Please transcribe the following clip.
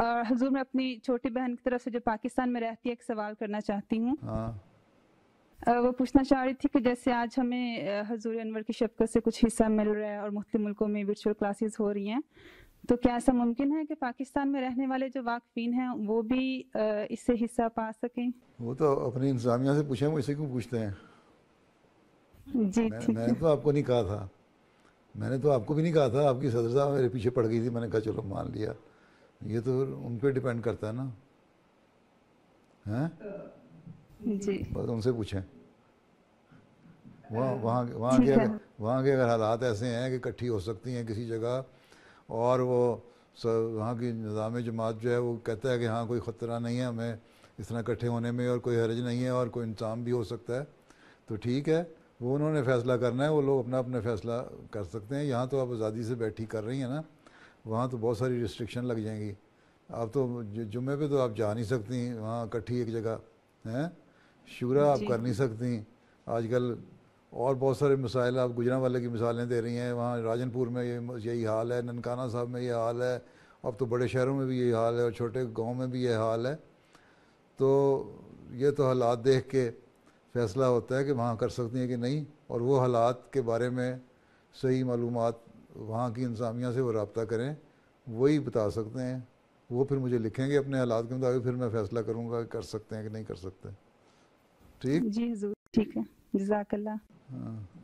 और हजूर मैं अपनी छोटी बहन की तरफ से जो पाकिस्तान में रहती है एक सवाल करना चाहती हूँ हाँ। वो पूछना चाह रही थी कि जैसे आज हमें हजूर अनवर की शबकत से कुछ हिस्सा मिल रहा है और मुख्त मुल्कों में वर्चुअल क्लासेस हो रही हैं तो क्या ऐसा मुमकिन है कि पाकिस्तान में रहने वाले जो वाकफीन हैं वो भी इससे हिस्सा पा सकें वो तो अपनी इंतजामिया से पूछे वो इसे क्यों पूछते हैं जी मैं, मैंने तो आपको नहीं कहा था मैंने तो आपको भी नहीं कहा था आपकी सदर साहब मेरे पीछे पड़ गई थी मैंने कहा चलो मान लिया ये तो उन पर डिपेंड करता है ना हैं जी बस उनसे पूछें वहाँ वहाँ वहाँ के अगर वहाँ के अगर हालात ऐसे हैं कि इकट्ठी हो सकती हैं किसी जगह और वो सब वहाँ की निज़ाम जमात जो है वो कहता है कि हाँ कोई ख़तरा नहीं है हमें इस तरह इकट्ठे होने में और कोई हरज नहीं है और कोई इंतजाम भी हो सकता है तो ठीक है वो उन्होंने फ़ैसला करना है वो लोग अपना अपना फ़ैसला कर सकते हैं यहाँ तो आप आज़ादी से बैठी कर रही हैं ना वहाँ तो बहुत सारी रिस्ट्रिक्शन लग जाएंगी आप तो जुम्मे पे तो आप जा नहीं सकती वहाँ इकट्ठी एक जगह हैं शुरा आप कर नहीं सकती आजकल और बहुत सारे मिसाइल आप गुजरा वाले की मिसालें दे रही हैं वहाँ राजनपुर में ये यही हाल है ननकाना साहब में ये हाल है अब तो बड़े शहरों में भी यही हाल है और छोटे गाँव में भी ये हाल है तो ये तो हालात देख के फैसला होता है कि वहाँ कर सकती हैं कि नहीं और वो हालात के बारे में सही मालूम वहाँ की इंतज़ामिया से वो रबता करें वही बता सकते हैं वो फिर मुझे लिखेंगे अपने हालात के मुताबिक फिर मैं फैसला करूँगा कि कर सकते हैं कि नहीं कर सकते ठीक जी जरूर ठीक है जजाकल्ला हाँ